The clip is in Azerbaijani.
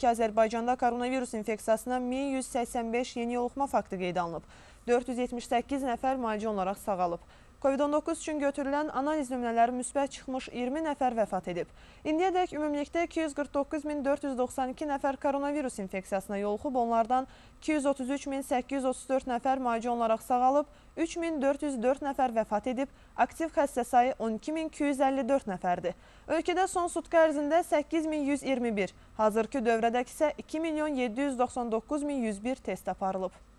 ki, Azərbaycanda koronavirus infeksiyasına 1185 yeni yoluxma faktı qeydə alınıb. 478 nəfər müalicə onlaraq sağalıb. Covid-19 üçün götürülən analiz nümunələri müsbət çıxmış 20 nəfər vəfat edib. İndiyədək ümumilikdə 249.492 nəfər koronavirus infeksiyasına yoluxub, onlardan 233.834 nəfər müalicə olaraq sağalıb, 3404 nəfər vəfat edib, aktiv xəstə sayı 12254 nəfərdir. Ölkədə son sutqa ərzində 8121, hazırki dövrədə isə 2.799.101 test aparılıb.